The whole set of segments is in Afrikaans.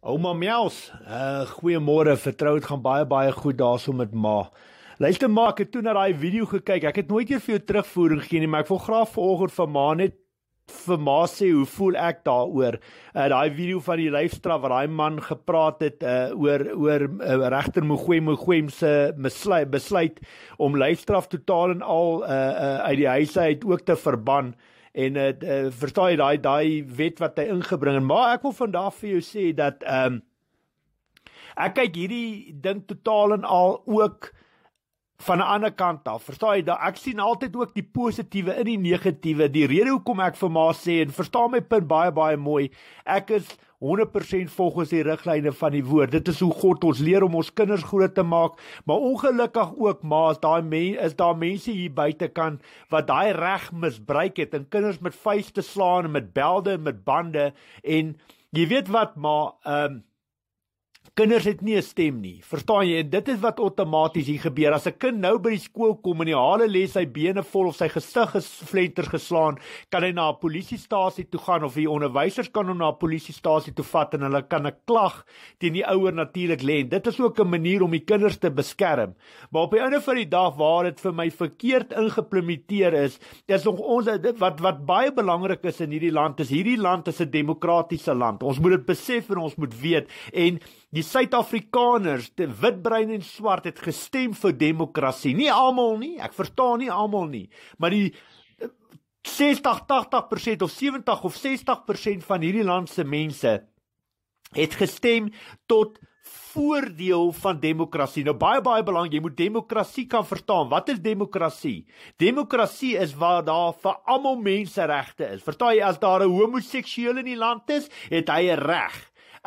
Ouma Mels, uh eh, goeiemôre. Vertroud gaan baie baie goed daarso met ma. Luister maar, ek het toe na daai video gekyk. Ek het nooit eers vir jou terugvoering gegee nie, maar ek wil graag vanoggend vir ma net vir ma sê hoe voel ek daaroor. Uh daai video van die lyfstra wat daai man gepraat het uh oor oor uh, regter Mogoem Mogoem se besluit om lyfstraf totaal en al uh, uh uit die huis uit ook te verban en eh uh, uh, eh, vertaai daai daai wet wat hy ingebring en maar ek wil vandag vir jou sê dat ehm um, ek kyk hierdie ding totaal en al ook eh van 'n ander kant af. Verstaan jy dat ek sien altyd ook die positiewe in die negatiewe. Die rede hoekom ek vir ma sê en verstaan my punt baie baie mooi. Ek is 100% volgens die riglyne van die woord. Dit is hoe God ons leer om ons kinders groot te maak, maar ongelukkig ook maar as daai mense is daar mense hier buitekant wat daai reg misbruik het en kinders met vuiste slaan en met belde en met bande en jy weet wat maar ehm um, Kinders het nie 'n stem nie. Verstaan jy? En dit is wat outomaties hier gebeur. As 'n kind nou by die skool kom en hy haal 'n les, sy bene vol of sy gesig is vlenters geslaan, kan hy na 'n polisiestasie toe gaan of die onderwysers kan hom na 'n polisiestasie toe vat en hulle kan 'n klag teen die ouer natuurlik lê. Dit is ook 'n manier om die kinders te beskerm. Maar op die einde van die dag waar dit vir my verkeerd ingeplementeer is, is nog ons wat wat baie belangrik is in hierdie land is hierdie land is 'n demokratiese land. Ons moet dit besef en ons moet weet en Die Suid-Afrikaners, te wit, bruin en swart het gestem vir demokrasie. Nie almal nie, ek verstaan nie almal nie, maar die 60, eh, 80% of 70 of 60% van hierdie land se mense het gestem tot voordeel van demokrasie. Nou baie baie belangrik, jy moet demokrasie kan verstaan. Wat is demokrasie? Demokrasie is waar daar vir almal menseregte is. Vertel jy as daar 'n homoseksuele in die land is, het hy 'n reg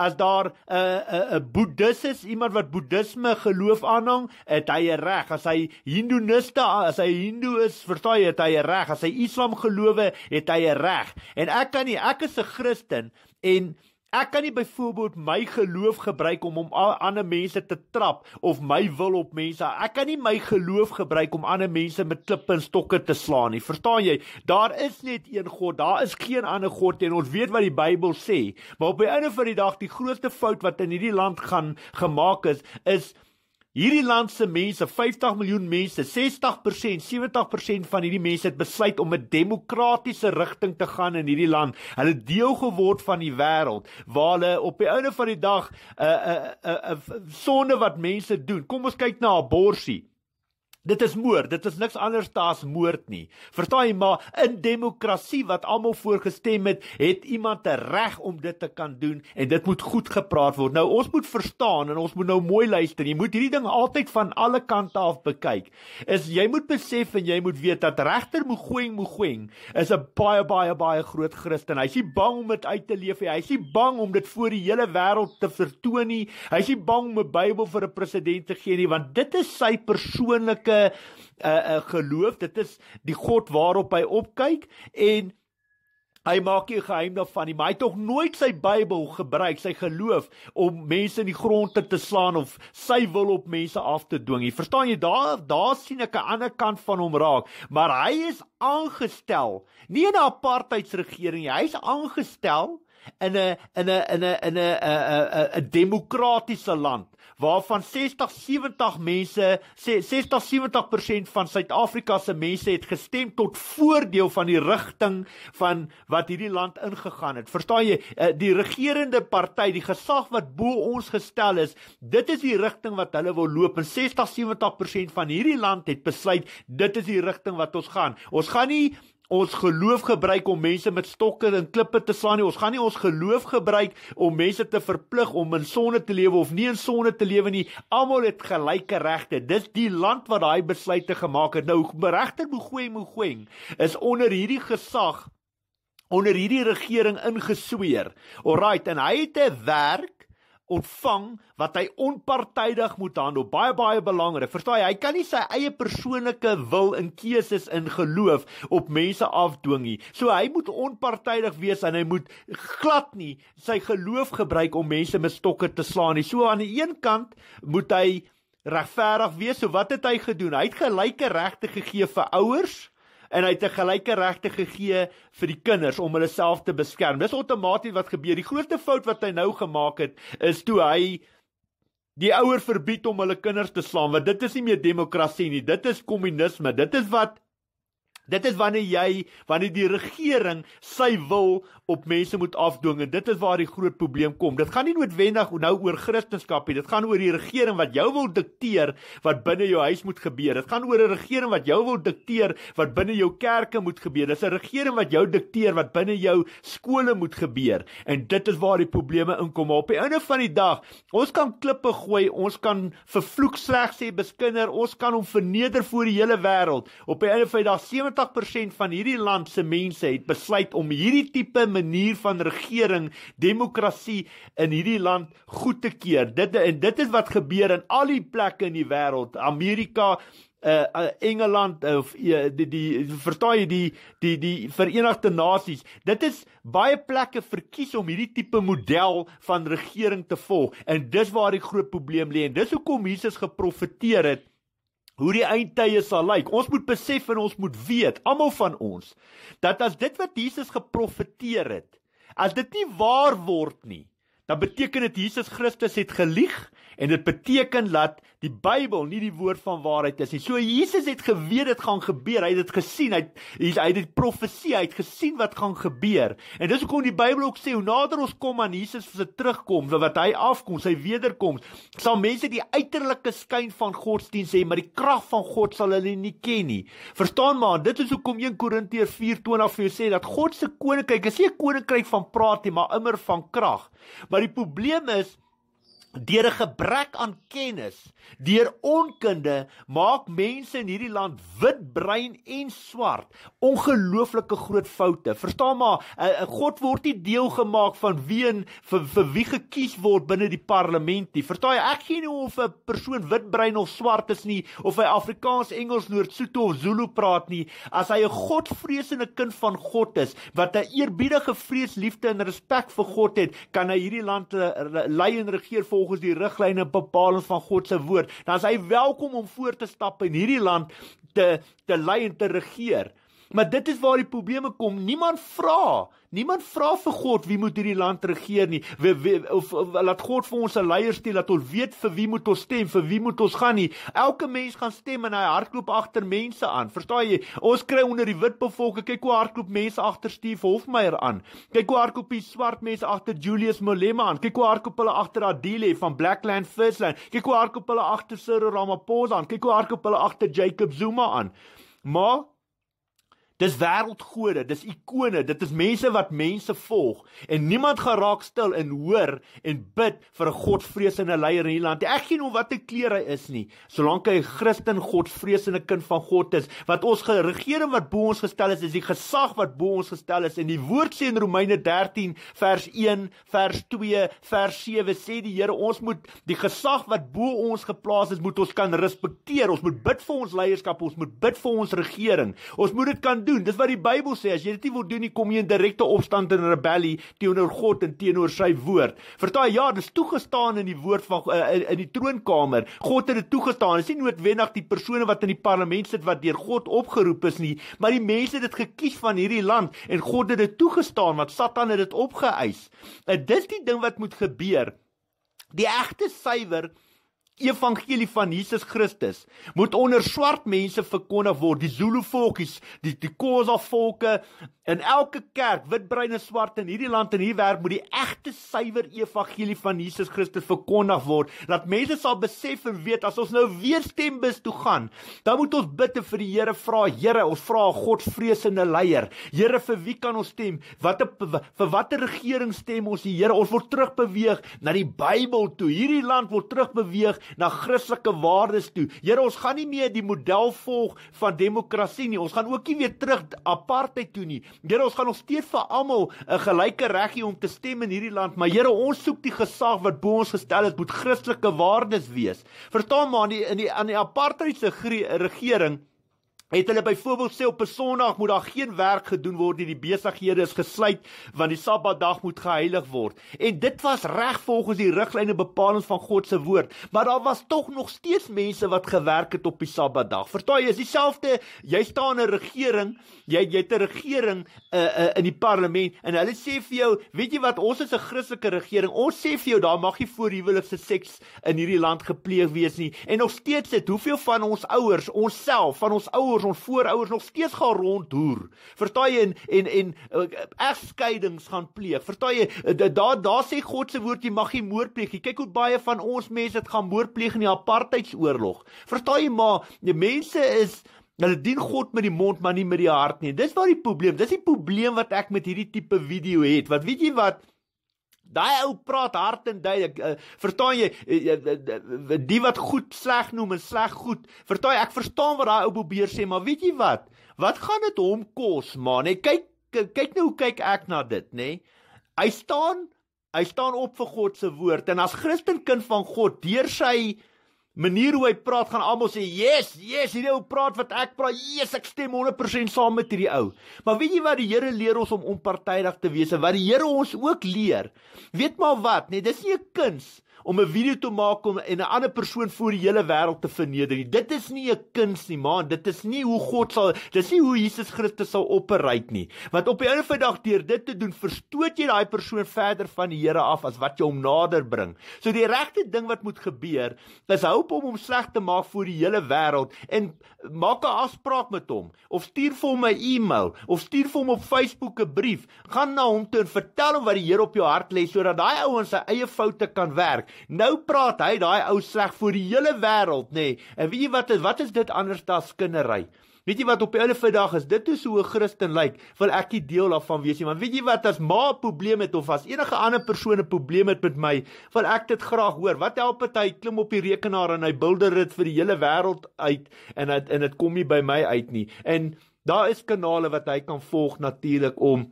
as daar 'n uh, 'n uh, 'n uh, boeddhis is, iemand wat boeddhisme geloof aanhang, het hy reg. As hy hinduïste, as hy hindoe is, verstaan jy, het hy reg. As hy islam gelowe, het hy reg. En ek kan nie, ek is 'n Christen en Ek kan nie byvoorbeeld my geloof gebruik om om ander mense te trap of my wil op mense. Ek kan nie my geloof gebruik om ander mense met klippe en stokke te slaan nie. Verstaan jy? Daar is net een God. Daar is geen ander God nie. Ons weet wat die Bybel sê, maar op die einde van die dag, die grootste fout wat in hierdie land gaan gemaak is, is Hierdie land se mense, 50 miljoen mense, 60%, 70% van hierdie mense het besluit om 'n demokratiese rigting te gaan in hierdie land. Hulle deel geword van die wêreld waar hulle op die einde van die dag 'n uh, eh, 'n uh, eh, 'n uh, eh, uh, sonde wat mense doen. Kom ons kyk na abortus. Dit is moord, dit is niks anders as moord nie. Verstaan jy maar, in demokrasie wat almal voorgestem het, het iemand 'n reg om dit te kan doen en dit moet goed gepraat word. Nou ons moet verstaan en ons moet nou mooi luister. Jy moet hierdie ding altyd van alle kante af bekyk. Is jy moet besef en jy moet weet dat regter Mogoeng Mogoeng is 'n baie baie baie groot Christen. Hy is nie bang om dit uit te leef nie. Hy is nie bang om dit voor die hele wêreld te vertoon nie. Hy is nie bang om 'n Bybel vir 'n president te gee nie, want dit is sy persoonlike unieke uh eh, uh eh, geloof. Dit is die God waarop hy opkyk en Hy maak nie geheim daarvan nie, maar hy het tog nooit sy Bybel gebruik, sy geloof om mense in die grond te slaan of sy wil op mense af te dwing nie. Verstaan jy? Daar daar sien ek 'n ander kant van hom raak, maar hy is aangestel, nie 'n apartheidsregering nie. Hy's aangestel in 'n in 'n in 'n in 'n 'n 'n demokratiese land waarvan 60 70 mense sê 60 70% van Suid-Afrika se mense het gestem tot voordeel van die rigting van wat hierdie land ingegaan het. Verstaan jy, eh, die regerende party, die gesag wat bo ons gestel is, dit is die rigting wat hulle wil loop en 60 70% van hierdie land het besluit dit is die rigting wat ons gaan. Ons gaan nie ons geloof gebruik om mense met stokke en klippe te slaan nie. Ons gaan nie ons geloof gebruik om mense te verplig om in sonde te lewe of nie in sonde te lewe nie. Almal het gelyke regte. Dis die land wat daai besluite gemaak het. Nou regter Mogoeng Mogoeng is onder hierdie gesag onder hierdie regering ingesweer. Alraight, en hy het 'n werk ontvang wat hy onpartydig moet handel. Baie baie belangrik. Verstaan jy? Hy kan nie sy eie persoonlike wil en keuses in geloof op mense afdwing nie. So hy moet onpartydig wees en hy moet glad nie sy geloof gebruik om mense met stokke te slaan nie. So aan die een kant moet hy regverdig wees. So wat het hy gedoen? Hy het gelyke regte gegee vir ouers en hy het 'n gelyke regte gegee vir die kinders om hulle self te beskerm. Dis outomaties wat gebeur. Die grootste fout wat hy nou gemaak het is toe hy die ouer verbied om hulle kinders te slaan want dit is nie meer demokrasie nie dit is kommunisme dit is wat Dit is wanneer jy wanneer die regering sy wil op mense moet afdwing en dit is waar die groot probleem kom. Dit gaan nie noodwendig nou oor Christendom nie. Dit gaan oor die regering wat jou wil dikteer wat binne jou huis moet gebeur. Dit gaan oor 'n regering wat jou wil dikteer wat binne jou kerke moet gebeur. Dis 'n regering wat jou dikteer wat binne jou skole moet gebeur. En dit is waar die probleme inkom. Maar op die einde van die dag, ons kan klippe gooi, ons kan vervloek sleg sê, beskinder, ons kan hom verneder voor die hele wêreld. Op die einde van die dag 75% van hierdie land se mense het besluit om hierdie tipe manier van regering, demokrasie in hierdie land goed te keer. Dit en dit is wat gebeur in al die plekke in die wêreld. Amerika uh, uh Engeland eh, of uh, die die verstaan jy die die die Verenigde Nasies. Dit is baie plekke verkies om hierdie tipe model van regering te volg. En dis waar die groot probleem lê en dis hoekom Jesus geprofeteer het hoe die eindtye sal lyk. Ons moet besef en ons moet weet, almal van ons, dat as dit wat Jesus geprofeteer het, as dit nie waar word nie, dan beteken dit Jesus Christus het gelieg En dit beteken dat die Bybel nie die woord van waarheid is nie. So Jesus het geweet dit gaan gebeur. Hy het dit gesien. Hy het, hy het dit profesie, hy het gesien wat gaan gebeur. En dis hoekom die Bybel ook sê hoe nader ons kom aan Jesus se terugkoms, wat hy afkom, sy wederkoms, sal mense die uiterlike skyn van godsdienst hê, maar die krag van God sal hulle nie ken nie. Verstaan maar, dit is hoekom 1 Korintiërs 4:20 vir jou sê dat God se koninkryk is nie 'n koninkryk van praat nie, maar immer van krag. Maar die probleem is Deur 'n gebrek aan kennis, deur onkunde, maak mense in hierdie land wit brein en swart. Ongelooflike groot foute. Verstaan maar, eh, eh, God word nie deelgemaak van wie en vir, vir wie gekies word binne die parlement nie. Vertaai, ek gee nie of 'n persoon wit brein of swart is nie, of hy Afrikaans, Engels, Noord-Sotho of Zulu praat nie, as hy 'n Godvreesende kind van God is wat 'n eerbiedige vrees, liefde en respek vir God het, kan hy hierdie land eh, lei en regeer vir volgens die riglyne bepalings van God se woord, dan is hy welkom om voor te stap in hierdie land te te lei en te regeer. Maar dit is waar die probleme kom. Niemand vra. Niemand vra vir God wie moet hierdie land regeer nie. We, we, of, of laat God vir ons 'n leier stuur dat ons weet vir wie moet ons stem, vir wie moet ons gaan nie. Elke mens gaan stem en hy hardloop agter mense aan. Verstaan jy? Ons kry onder die wit bevolking kyk hoe hardloop mense agter Steve Hofmeyer aan. Kyk hoe hardloop die swart mense agter Julius Malema aan. Kyk hoe hardloop hulle agter Adile van Blackland Firstland. Kyk hoe hardloop hulle agter Cyril Ramaphosa aan. Kyk hoe hardloop hulle agter Jacob Zuma aan. Maar Dis wêreldgode, dis ikone, dit is mense wat mense volg en niemand geraak stil en hoor en bid vir 'n godvreesende leier in hierdie land. Ek sien hoe watter kleur hy is nie. Solank hy 'n Christen, godvreesende kind van God is, wat ons regering wat bo ons gestel is, is die gesag wat bo ons gestel is en die woord sê in Romeine 13 vers 1, vers 2, vers 7 sê die Here ons moet die gesag wat bo ons geplaas is, moet ons kan respekteer. Ons moet bid vir ons leierskap, ons moet bid vir ons regering. Ons moet dit kan doen doen. Dis wat die Bybel sê. As jy dit nie wil doen nie, kom jy in direkte opstand en rebellie teenoor God en teenoor sy woord. Vertaai, ja, dis toegestaan in die woord van eh, eh, in die troonkamer. God het dit toegestaan. Dit is nie noodwendig die persone wat in die parlement sit wat deur God opgeroep is nie, maar die mense het dit gekies van hierdie land en God het dit toegestaan want Satan het dit opgeëis. Dit is die ding wat moet gebeur. Die egte suiwer evangelie van Jesus Christus moet onder swart mense verkondig word, die Zulu volkies, die Tikosa volke in elke kerk, wit, bruin en swart in hierdie land en hier werk moet die egte suiwer evangelie van Jesus Christus verkondig word, dat mense sal besef en weet as ons nou weer stembus toe gaan, dan moet ons bid vir die Here vra, Here, ons vra 'n Godvreesende leier. Here, vir wie kan ons stem? Wat vir watter regering stem ons? Die Here, ons word terugbeweeg na die Bybel toe. Hierdie land word terugbeweeg na Christelike waardes toe. Here, ons gaan nie meer die model volg van demokrasie nie. Ons gaan ook nie weer terug apartheid toe nie. Here, ons gaan nog steeds vir almal 'n gelyke reg hê om te stem in hierdie land, maar Here, ons soek die gesag wat bo ons gestel is, moet Christelike waardes wees. Verstaan maar, in die in die, die apartheidse regering Het hulle byvoorbeeld sê op 'n Sondag moet daar geen werk gedoen word nie, die besighede is gesluit want die Sabbatdag moet geheilig word. En dit was reg volgens die riglyne bepalings van God se woord, maar daar was tog nog steeds mense wat gewerk het op die Sabbatdag. Vertoe is dieselfde, jy staan 'n regering, jy jy te regering uh, uh, in die parlement en hulle sê vir jou, weet jy wat, ons is 'n Christelike regering. Ons sê vir jou daar mag nie voor huwelikse seks in hierdie land gepleeg wees nie. En nog steeds het hoeveel van ons ouers, onsself, van ons ouers ouers, ons voorouers nog steeds gaan rondhoer. Vertaai en en en eh, egskeidings gaan pleeg. Vertaai eh, daar daar da sê God se woord jy mag nie moord pleeg nie. Kyk hoe baie van ons mense dit gaan moord pleeg in die apartheidsoorlog. Vertaai maar die mense is hulle dien God met die mond maar nie met die hart nie. Dis waar die probleem. Dis die probleem wat ek met hierdie tipe video het. Wat weet jy wat? Daai ou praat hard en duidelik. Uh, eh, verstaan jy uh, uh, uh, die wat goed sleg noem en sleg goed. Verstaan jy ek verstaan wat daai ou probeer sê, maar weet jy wat? Wat gaan dit hom kos, man? Hey, kyk kyk nou hoe kyk ek na dit, nê? Nee? Hy staan hy staan op vir God se woord en as Christenkind van God deur sy manier hoe hy praat gaan almal sê, "Yes, yes, hierdie ou praat wat ek praat. Yes, ek stem 100% saam met hierdie ou." Maar weet jy wat die Here leer ons om onpartydig te wees? Wat die Here ons ook leer. Weet maar wat, nee, dis nie 'n kuns nie om 'n video te maak om en 'n ander persoon voor die hele wêreld te verneder. Dit is nie 'n kuns nie, maar dit is nie hoe God sal dis nie hoe Jesus Christus sal opereit nie. Want op die einde van die dag deur dit te doen, verstoot jy daai persoon verder van die Here af as wat jy hom nader bring. So die regte ding wat moet gebeur, is hou op om hom sleg te maak voor die hele wêreld en maak 'n afspraak met hom of stuur vir hom 'n e-mail of stuur vir hom op Facebook 'n brief. Gaan na hom toe en vertel hom wat die Here op jou hart lê sodat daai ouens sy eie foute kan werk Nou praat hy daai ou sleg vir die hele wêreld, nê. Nee. En weet jy wat is wat is dit anders as kindery? Weet jy wat op hulle vandag is? Dit is hoe 'n Christen lyk. Like, wil ek nie deel daarvan wees nie, want weet jy wat as ma 'n probleem het of as enige ander persoon 'n probleem het met my, wil ek dit graag hoor. Wat help dit hy klim op die rekenaar en hy bilder dit vir die hele wêreld uit en dit en dit kom nie by my uit nie. En daar is kanale wat hy kan volg natuurlik om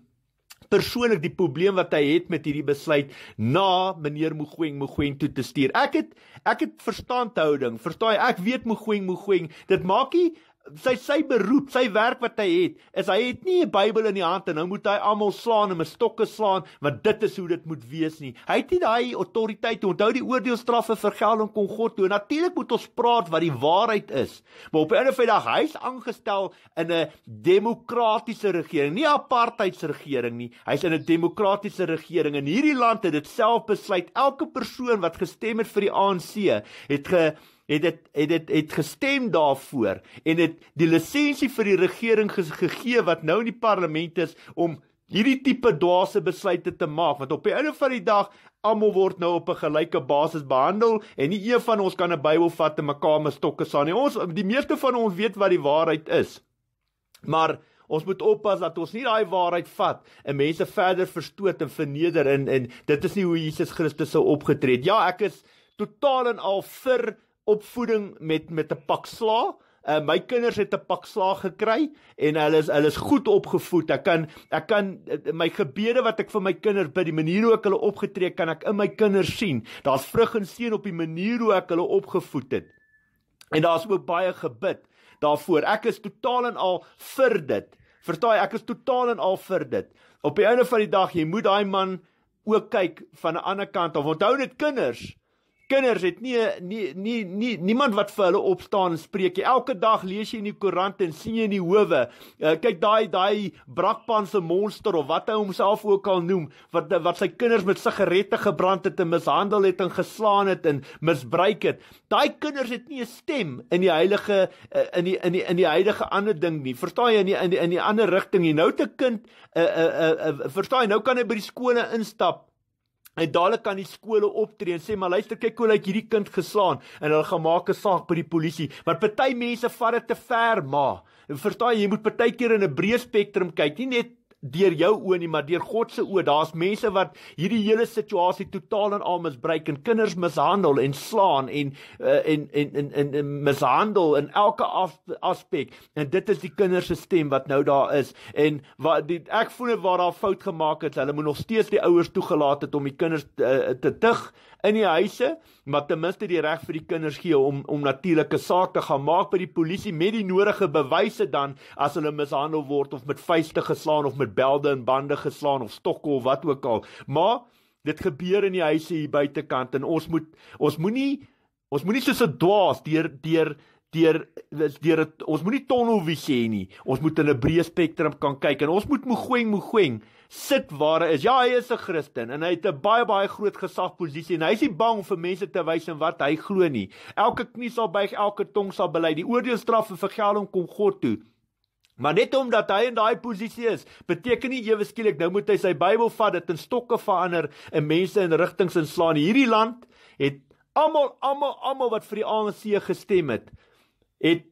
persoonlik die probleem wat hy het met hierdie besluit na meneer Mogoeng Mogoeng toe te stuur. Ek het ek het verstandhouding, verstaan jy? Ek weet Mogoeng Mogoeng, dit maak nie sy sy beroep, sy werk wat hy het, is hy het nie 'n Bybel in die hand en nou moet hy almal slaan en met stokke slaan, want dit is hoe dit moet wees nie. Hy het nie daai autoriteit om onthou die oordeelstrafe vergelding kon God toe. Natuurlik moet ons praat wat die waarheid is. Maar op 'n ander vyf dag hy's aangestel in 'n demokratiese regering, nie apartheidsregering nie. Hy's in 'n demokratiese regering en hierdie land het dit self besluit. Elke persoon wat gestem het vir die ANC het ge het dit het dit het, het gestem daarvoor en het die lisensie vir die regering ge, gegee wat nou in die parlement is om hierdie tipe dwaase besluite te maak want op die einde van die dag almal word nou op 'n gelyke basis behandel en nie een van ons kan 'n Bybel vat en mekaar misstokke saan nie ons die meeste van ons weet wat die waarheid is maar Ons moet oppas dat ons nie daai waarheid vat en mense verder verstoot en verneder en en dit is nie hoe Jesus Christus sou opgetree het. Ja, ek is totaal en al vir opvoeding met met 'n pak slaag. Uh, my kinders het 'n pak slaag gekry en hulle is hulle is goed opgevoed. Ek kan ek kan eh, my gebede wat ek vir my kinders bid, die manier hoe ek hulle opgetree kan ek in my kinders sien. Daar's vrug en seën op die manier hoe ek hulle opgevoed het. En daar's ook baie gebid daarvoor. Ek is totaal en al vir dit. Vertaai, ek is totaal en al vir dit. Op die einde van die dag, jy moet daai man ook kyk van 'n ander kant. Of onthou dit kinders, kinders het nie nie nie, nie niemand wat vir hulle opstaan en spreek nie. Elke dag lees jy in die koerant en sien jy in die howe. Uh, kyk daai daai brakpan se monster of wat hy homself ook al noem wat wat sy kinders met sigarette gebrand het en mishandel het en geslaan het en misbruik het. Daai kinders het nie 'n stem in die heilige uh, in die in die in die heilige ander ding nie. Verstaan jy in die in die, in die ander rigting. Jy nou te kind 'n uh, eh, uh, uh, uh, verstaan jy nou kan hy by die skole instap En dadelik kan die skole optree en sê maar luister kyk hoe lyk hierdie kind geslaan en hulle gaan maak 'n saak by die polisie. Maar party mense vat dit te ver, ma. Verstaan jy, jy moet partykeer in 'n breë spektrum kyk, nie net deur jou oë nie, maar deur God se oë. Daar's mense wat hierdie hele situasie totaal en al misbruik en kinders mishandel en slaan en eh, en en en, en, en mishandel in elke aspek. En dit is die kinders se stem wat nou daar is. En wat die, ek voel waar daar fout gemaak het, hulle moet nog steeds die ouers toegelaat het om die kinders eh, te tig in die huise maar ten minste die reg vir die kinders gee om om natuurlike saak te gaan maak by die polisie met die nodige bewyse dan as hulle mishandel word of met vuiste geslaan of met belde en bande geslaan of stokke of wat ook al maar dit gebeur in die huise hier buitekant en ons moet ons moenie ons moenie soos 'n dwaas deur deur deur deur ons moenie tonnelvisie hê nie ons moet in 'n breë spektrum kan kyk en ons moet moegoeng moegoeng sit waar hy is. Ja, hy is 'n Christen en hy het 'n baie baie groot gesagsposisie en hy is nie bang vir mense te wys en wat hy glo nie. Elke knie sal buig, elke tong sal bely. Die oordeelstraf vir vergeldings kom God toe. Maar net omdat hy in daai posisie is, beteken nie ewe skielik nou moet hy sy Bybel vat, dit in stokke verander en mense in rigtings inslaan. Hierdie land het almal almal almal wat vir die ANC gestem het, het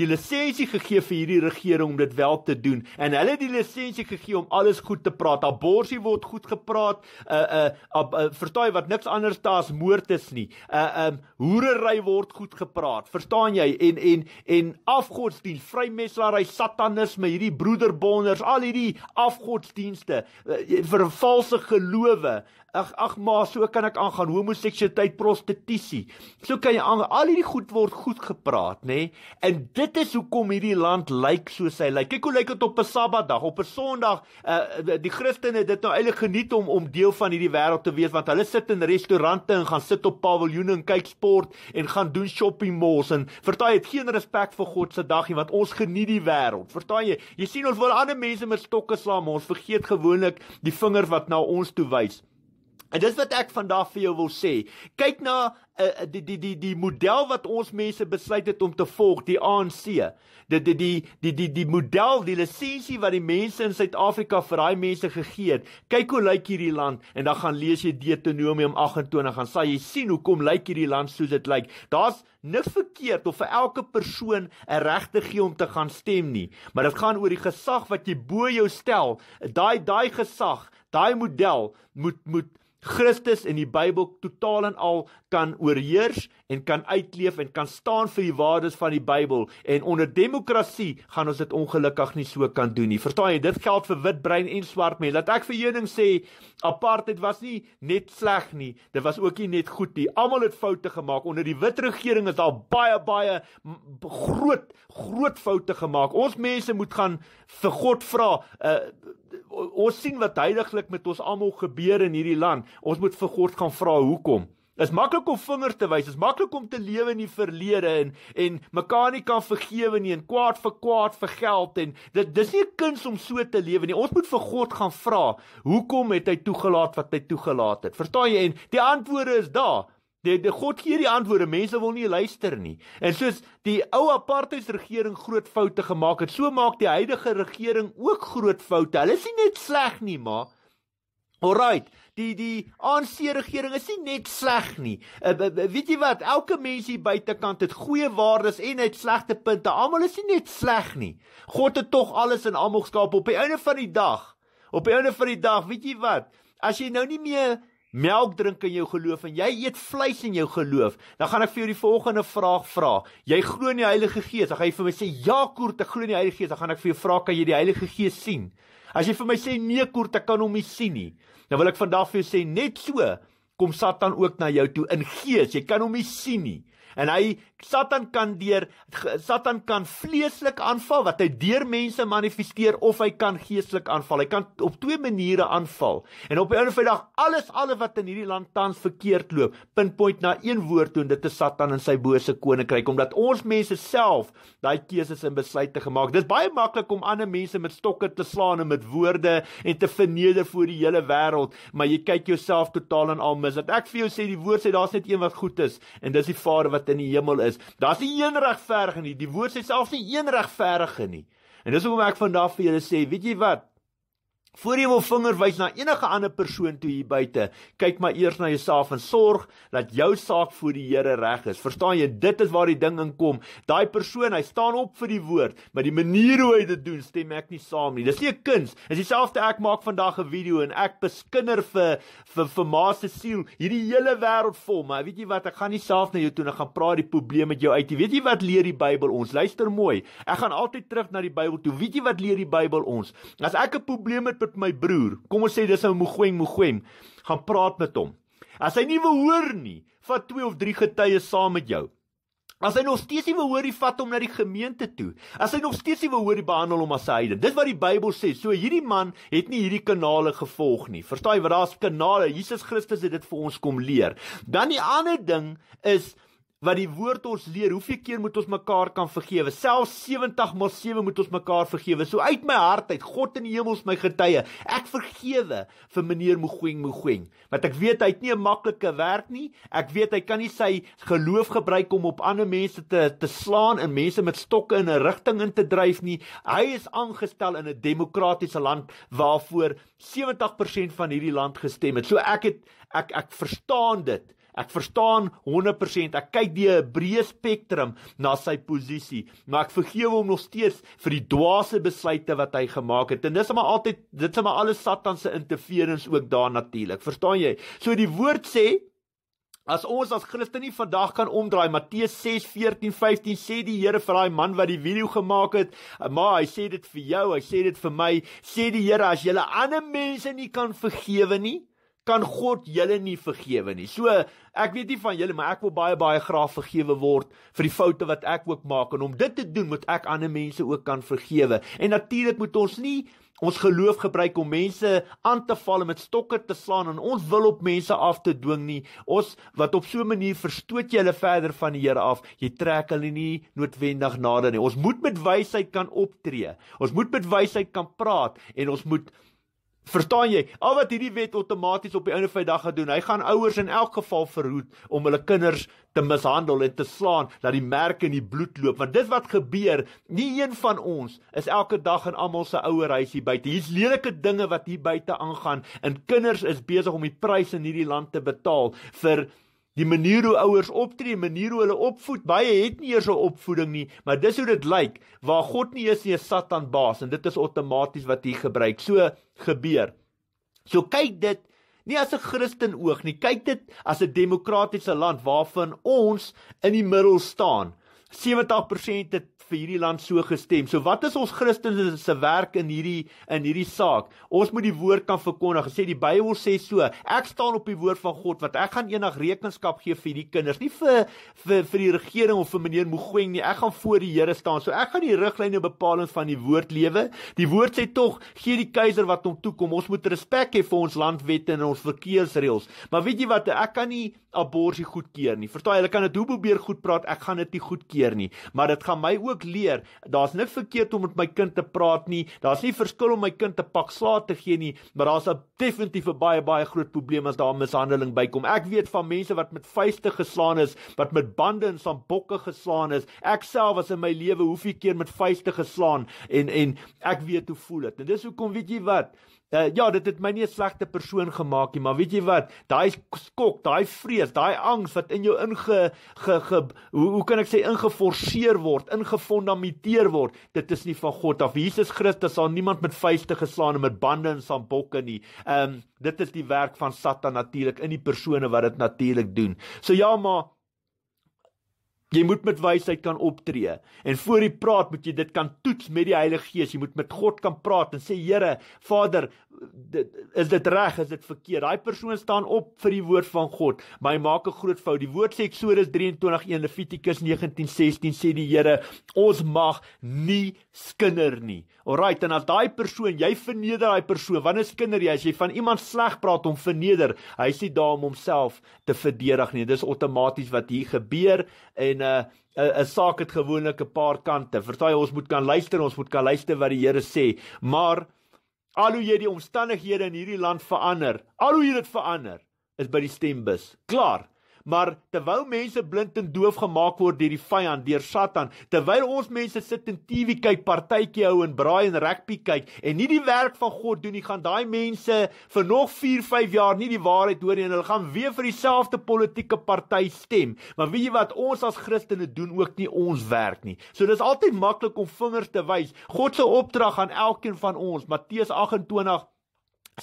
die lisensie gegee vir hierdie regering om dit wel te doen en hulle die lisensie gegee om alles goed te praat. Abortsie word goed gepraat. Uh uh, uh, uh verstaan jy wat niks anders taas moord is nie. Uh um hoerery word goed gepraat. Verstaan jy? En en en afgodsdien, vrymeslaarry, satanisme, hierdie broederbonders, al hierdie afgodsdienste, uh, vervalse gelowe. Ag ag ma, so kan ek aangaan homoseksualiteit, prostitusie. So kan jy aan al hierdie goed word goed gepraat, nê? Nee? En dit is hoekom hierdie land lyk like, soos hy lyk. Like. Kyk hoe lyk like dit op 'n Sabbatdag, op 'n Sondag. Uh die Christene het dit nou eilik geniet om om deel van hierdie wêreld te wees want hulle sit in restaurante en gaan sit op paviljoene en kyk sport en gaan doen shopping malls en vertaai het geen respek vir God se dag nie want ons geniet die wêreld. Vertaai jy? Jy sien ons wil ander mense met stokke slaam, ons vergeet gewoonlik die vinger wat na nou ons toe wys. En dis wat ek vandag vir jou wil sê. Kyk na uh, die die die die model wat ons mense besluit het om te volg, die ANC. Dit die, die die die die model, die lisensie wat die mense in Suid-Afrika vir daai mense gegee het. Kyk hoe lyk hierdie land en dan gaan lees jy Deuteronomium 28 en sal jy sien hoekom lyk hierdie land soos dit lyk. Daar's niks verkeerd of vir elke persoon 'n reg te gee om te gaan stem nie, maar dit gaan oor die gesag wat jy bo jou stel. Daai daai gesag, daai model moet moet Christus en die Bybel totaal en al kan oorheers en kan uitleef en kan staan vir die waardes van die Bybel en onder demokrasie gaan ons dit ongelukkig nie so kan doen nie. Verstaan jy? Dit geld vir wit brein en swart mense. Laat ek vir jening sê, apartheid was nie net sleg nie. Dit was ook nie net goed nie. Almal het foute gemaak. Onder die wit regering is daar baie baie groot groot foute gemaak. Ons mense moet gaan vir God vra. Uh, ons sien wat heiliglik met ons almal gebeur in hierdie land. Ons moet vir God gaan vra hoekom. Dit is maklik om vingers te wys. Dit is maklik om te lewe in die verlede en en mekaar nie kan vergewe nie en kwaad vir kwaad vir geld en dit dis nie 'n kuns om so te lewe nie. Ons moet vir God gaan vra, hoekom het hy toegelaat wat hy toegelaat het? Verstaan jy? En die antwoorde is daar. Die, die God gee die antwoorde, mense wil nie luister nie. En soos die ou apartheid regering groot foute gemaak het, so maak die huidige regering ook groot foute. Hulle is nie net sleg nie, maar Alrite, die die ANC regering is nie net sleg nie. Eh, weet jy wat? Elke mens hier buitekant het goeie waardes en hy het slegte punte. Almal is nie net sleg nie. God het tog alles in almal geskaap op die einde van die dag. Op die einde van die dag, weet jy wat? As jy nou nie meer melk drink in jou geloof en jy eet vleis in jou geloof, dan gaan ek vir jou die volgende vraag vra. Jy glo in die Heilige Gees. Dan gaan jy vir my sê ja, koer, ek glo in die Heilige Gees. Dan gaan ek vir jou vra kan jy die Heilige Gees sien? As jy vir my sê nee, koer, ek kan hom nie sien nie, dan wil ek vandag vir jou sê net so kom Satan ook na jou toe in gees. Jy kan hom nie sien nie. En hy Satan kan deur Satan kan vleeslik aanval wat hy deur mense manifesteer of hy kan geestelik aanval. Hy kan op twee maniere aanval. En op 'n ander vydag alles alles wat in hierdie land tans verkeerd loop, pinpoint na een woord toe en dit is Satan en sy bose koninkryk omdat ons mense self daai keuses en besluite gemaak. Dis baie maklik om ander mense met stokke te slaan en met woorde en te verneder voor die hele wêreld, maar jy kyk jouself totaal en al mis. Dat ek vir jou sê die woord sê daar's net een wat goed is en dis die Vader wat wat in die hemel is. Daar's nie een regverdige nie. Die woord sê selfs nie een regverdige nie. En dis hoekom ek vandag vir julle sê, weet jy wat? Voor jy wil vinger wys na enige ander persoon toe hier buite, kyk maar eers na jouself en sorg dat jou saak voor die Here reg is. Verstaan jy? Dit is waar die ding inkom. Daai persoon, hy staan op vir die woord, maar die manier hoe hy dit doen, stem ek nie saam nie. Dis nie 'n kuns. Dis dieselfde ek maak vandag 'n video en ek beskinder vir vir vir ma se siel, hierdie hele wêreld vol, maar weet jy wat? Ek gaan nie self na jou toe en gaan praat die probleem met jou uit nie. Weet jy wat leer die Bybel ons? Luister mooi. Ek gaan altyd terug na die Bybel toe. Weet jy wat leer die Bybel ons? As ek 'n probleem het met my broer. Kom ons sê dis 'n nou mogwem mogwem. Gaan praat met hom. As hy nie wil hoor nie, vat 2 of 3 getuie saam met jou. As hy nog steeds nie wil hoor nie, vat hom na die gemeente toe. As hy nog steeds nie wil hoor nie, behandel hom as 'n heiden. Dis wat die Bybel sê. So hierdie man het nie hierdie kanale gevolg nie. Verstaan jy wat daar's kanale? Jesus Christus het dit vir ons kom leer. Dan die ander ding is wat die woord ons leer, hoeveel keer moet ons mekaar kan vergewe? Selfs 70 maal 7 moet ons mekaar vergewe. So uit my hart uit, God in die hemels my getuie, ek vergewe vir meneer Mogoeng Mogoeng. Want ek weet hy het nie 'n maklike werk nie. Ek weet hy kan nie sy geloof gebruik om op ander mense te te slaan en mense met stokke in 'n rigting in te dryf nie. Hy is aangestel in 'n demokratiese land waarvoor 70% van hierdie land gestem het. So ek het ek ek verstaan dit. Ek verstaan 100%. Ek kyk deur 'n breë spektrum na sy posisie, maar ek vergewe hom nog steeds vir die dwaase besluite wat hy gemaak het. En dis maar altyd dit is maar alles Satan se interferens ook daar natuurlik. Verstaan jy? So die woord sê As ons as Christene nie vandag kan omdraai Matteus 6:14-15 sê die Here vir daai man wat die video gemaak het, maar hy sê dit vir jou, hy sê dit vir my, sê die Here as jy ander mense nie kan vergewe nie, kan God julle nie vergewe nie. So ek weet nie van julle maar ek wil baie baie graag vergewe word vir die foute wat ek ook maak en om dit te doen moet ek ander mense ook kan vergewe. En natuurlik moet ons nie ons geloof gebruik om mense aan te val en met stokke te slaan en ons wil op mense af te dwing nie. Ons wat op so 'n manier verstoot jy hulle verder van die Here af. Jy trek hulle nie noodwendig nader nie. Ons moet met wysheid kan optree. Ons moet met wysheid kan praat en ons moet Verstaan jy? Al wat hierdie wet outomaties op die einde van die dag gaan doen, hy gaan ouers in elk geval verhoed om hulle kinders te mishandel en te slaan dat die merke in die bloed loop, want dis wat gebeur. Nie een van ons is elke dag in almal se ouerhuisie buite. Hier's lelike dinge wat hier buite aangaan en kinders is besig om die pryse in hierdie land te betaal vir Die manier hoe ouers optree, manier hoe hulle opvoed, baie het nie eers 'n opvoeding nie, maar dis hoe dit lyk waar God nie is nie, is Satan baas en dit is outomaties wat hier gebruik. So gebeur. So kyk dit nie as 'n Christen oog nie, kyk dit as 'n demokratiese land waarvan ons in die middel staan. 70% het vir hierdie land so gestem. So wat is ons Christene se werk in hierdie in hierdie saak? Ons moet die woord kan verkondig. Sê die Bybel sê so, ek staan op die woord van God wat ek gaan eendag rekenskap gee vir hierdie kinders, nie vir vir vir die regering of vir meneer Mogoeng nie. Ek gaan voor die Here staan. So ek gaan die riglyne en bepalinge van die woord lewe. Die woord sê tog gee die keiser wat hom toekom. Ons moet respek hê vir ons landwette en ons verkeersreëls. Maar weet jy wat, ek kan nie abortus goedkeur nie. Verstaan jy, hulle kan dit hoe probeer goed praat, ek gaan dit nie goedkeur nie, maar dit gaan my ook leer, daar's niks verkeerd om met my kind te praat nie. Daar's nie verskil om my kind te pak slaap te gee nie, maar daar's 'n definitief 'n baie baie groot probleem as daar mishandeling bykom. Ek weet van mense wat met vuiste geslaan is, wat met bande en sambokke geslaan is. Ek self was in my lewe hoeveel keer met vuiste geslaan en en ek weet hoe voel dit. En dis hoekom weet jy wat? Uh, ja, dit het my nie 'n slegte persoon gemaak nie, maar weet jy wat? Daai skok, daai vrees, daai angs wat in jou inge ge, ge, hoe hoe kan ek sê ingeforseer word, ingefondamenteer word, dit is nie van God af. Jesus Christus sal niemand met vuiste geslaan en met bande en sambokke nie. Ehm um, dit is die werk van Satan natuurlik in die persone wat dit natuurlik doen. So ja, maar Jy moet met wysheid kan optree en voor jy praat moet jy dit kan toets met die Heilige Gees. Jy moet met God kan praat en sê Here, Vader, dit is dit reg is dit verkeerd daai persoon staan op vir die woord van God maar hy maak 'n groot fout die woord sê Eksodus 23:1 Levitikus 19:16 sê die Here ons mag nie skinder nie alraai en as daai persoon jy verneder daai persoon wanneer skinder jy as jy van iemand sleg praat om verneder hy sê daar om homself te verdedig nee dis outomaties wat hier gebeur en uh 'n saak het gewoonlik 'n paar kante. Verstaan jy, ons moet kan luister, ons moet kan luister wat die Here sê, maar Al hoe jy die omstandighede in hierdie land verander, al hoe jy dit verander, is by die stembus. Klaar. Maar terwyl mense blind en doof gemaak word deur die vyand, deur Satan, terwyl ons mense sit en TV kyk, partytjie hou en braai en rugby kyk en nie die werk van God doen nie, gaan daai mense vir nog 4, 5 jaar nie die waarheid hoor nie en hulle gaan weer vir dieselfde politieke party stem. Maar weet jy wat ons as Christene doen ook nie ons werk nie. So dis altyd maklik om vingers te wys. God se opdrag aan elkeen van ons, Matteus 28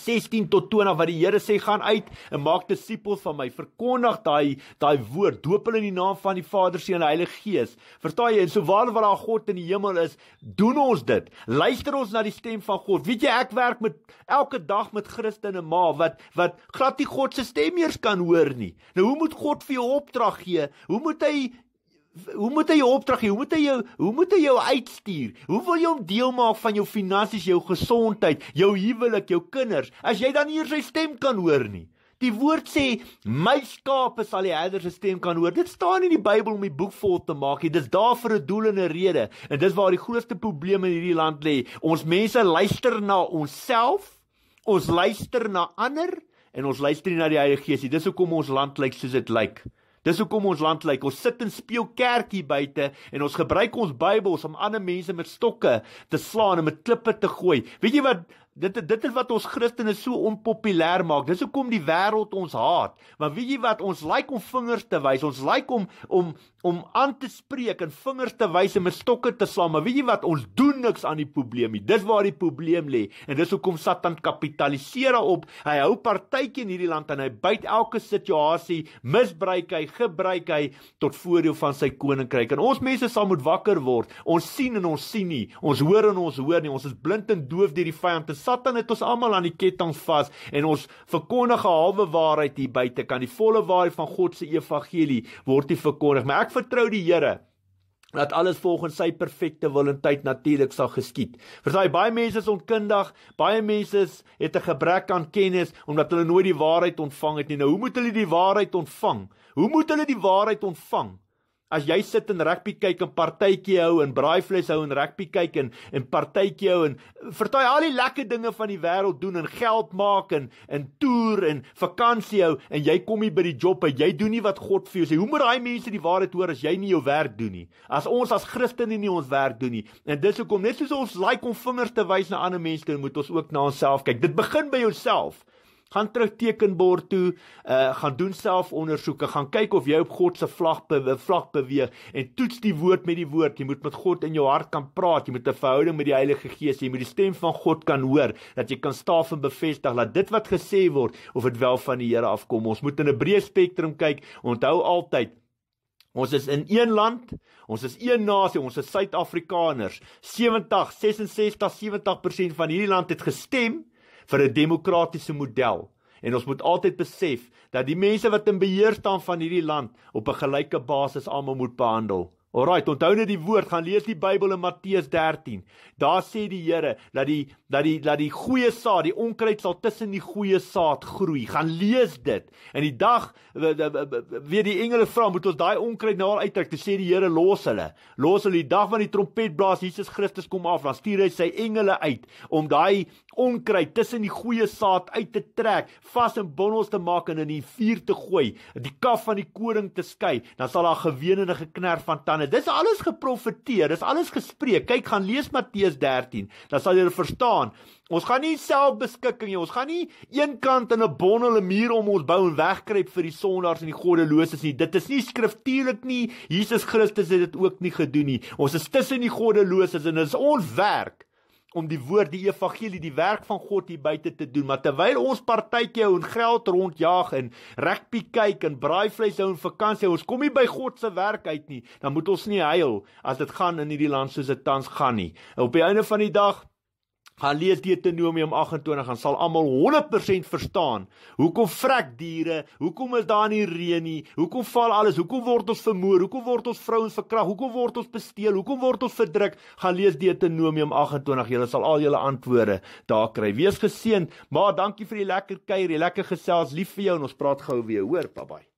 16 tot 20 wat die Here sê gaan uit en maak disippels van my. Verkondig daai daai woord, doop hulle in die naam van die Vader, Seun en Heilige Gees. Verstaan jy? En so waar wat daar God in die hemel is, doen ons dit. Luister ons na die stem van God. Weet jy ek werk met elke dag met Christene ma wat wat glad nie God se stem eers kan hoor nie. Nou hoe moet God vir jou opdrag gee? Hoe moet hy hoe moet hy jou opdrag gee? Hoe moet hy jou hoe moet hy jou uitstuur? Hoe wil jy hom deel maak van jou finansies, jou gesondheid, jou huwelik, jou kinders as jy dan nie eers sy stem kan hoor nie? Die woord sê my skape sal die herder se stem kan hoor. Dit staan in die Bybel om die boek vol te maak. Dit is daar vir 'n doel en 'n rede. En dis waar die grootste probleme in hierdie land lê. Ons mense luister na onsself. Ons luister na ander en ons luister nie na die Heilige Gees nie. Dis hoekom ons land lyk soos dit lyk. Like. Dis hoekom ons land lyk. Ons sit in speelkerkie buite en ons gebruik ons Bybels om ander mense met stokke te slaan en met klippe te gooi. Weet jy wat Dit dit is wat ons Christene so onpopulêr maak. Dis hoekom die wêreld ons haat. Want weet jy wat? Ons lyk like om vingers te wys. Ons lyk like om om om aan te spreek en vingers te wys en met stokke te slaan. Maar weet jy wat? Ons doen niks aan die probleem nie. Dis waar die probleem lê. En dis hoekom Satan kapitaliseer op. Hy hou partytjie in hierdie land en hy byt elke situasie, misbruik hy, gebruik hy tot voordeel van sy koninkryk. En ons mense sal moet wakker word. Ons sien en ons sien nie. Ons hoor en ons hoor nie. Ons is blind en doof deur die vyand Satan het ons almal aan die ketting vas en ons verkondige halwe waarheid hier buite kan die volle waarheid van God se evangelie word nie verkondig maar ek vertrou die Here dat alles volgens sy perfekte wil en tyd natuurlik sal geskied. Verstaan jy baie mense is onkundig, baie mense het 'n gebrek aan kennis omdat hulle nooit die waarheid ontvang het nie. Nou hoe moet hulle die waarheid ontvang? Hoe moet hulle die waarheid ontvang? As jy sit en rugby kyk en partytjie hou en braaivleis hou en rugby kyk en en partytjie hou en vertooi al die lekker dinge van die wêreld doen en geld maak en en toer en vakansie hou en jy kom nie by die job en jy doen nie wat God vir jou sê. Hoe moet daai mense die waarheid hoor as jy nie jou werk doen nie? As ons as Christene nie ons werk doen nie. En dis hoekom net soos ons like om vingers te wys na ander mense, moet ons ook na onsself kyk. Dit begin by jouself gaan terug tekenbord toe, uh, gaan doen selfondersoeke, gaan kyk of jy op God se vlag bevlak beweeg en toets die woord met die woord. Jy moet met God in jou hart kan praat, jy moet 'n verhouding met die Heilige Gees hê, jy moet die stem van God kan hoor dat jy kan staaf en bevestig dat dit wat gesê word of dit wel van die Here afkom. Ons moet in 'n breë spektrum kyk. Onthou altyd Ons is in een land, ons is een nasie, ons is Suid-Afrikaners. 70, 66, 70% van hierdie land het gestem vir 'n demokratiese model. En ons moet altyd besef dat die mense wat in beheer staan van hierdie land op 'n gelyke basis almal moet behandel. Alraai, onthou net die woord, gaan lees die Bybel in Matteus 13. Daar sê die Here dat die dat die dat die goeie saad, die onkruid sal tussen die goeie saad groei. Gaan lees dit. En die dag weer die engele vra, moet ons daai onkruid nou al uittrek? Dis sê die Here los hulle. Los hulle die dag wanneer die trompet blaas, Jesus Christus kom af, dan stuur hy sy engele uit om daai onkruid tussen die goeie saad uit te trek, vas in bondels te maak en in die vuur te gooi, die kaf van die koring te skei, dan sal daar gewenende geknerf van tande. Dis alles geprofeteer, dis alles gespreek. Kyk, gaan lees Matteus 13, dan sal jy verstaan. Ons gaan nie selfbeskikking nie. Ons gaan nie eenkant in 'n een bondel 'n muur om ons bou en wegkruip vir die sondaars en die goddeloses nie. Dit is nie skriftuurlik nie. Jesus Christus het dit ook nie gedoen nie. Ons is tussen die goddeloses en dit is ons werk om die woord die evangelie die werk van God hier buite te doen maar terwyl ons partytjie en geld rondjaag en rugby kyk en braaivleis hou en vakansie ons kom nie by God se werk uit nie dan moet ons nie huil as dit gaan in hierdie land soos dit tans gaan nie op die einde van die dag gaan lees Deuteronomium 28 en sal almal 100% verstaan hoekom vrek diere, hoekom is daar nie reën nie, hoekom val alles, hoekom word ons vermoor, hoekom word ons vrouens verkrag, hoekom word ons besteel, hoekom word ons verdruk? Gaan lees Deuteronomium 28, julle sal al julle antwoorde daar kry. Wees geseënd. Maar dankie vir die lekker kuier, die lekker gesels. Lief vir jou en ons praat gou weer. Hoor, bye bye.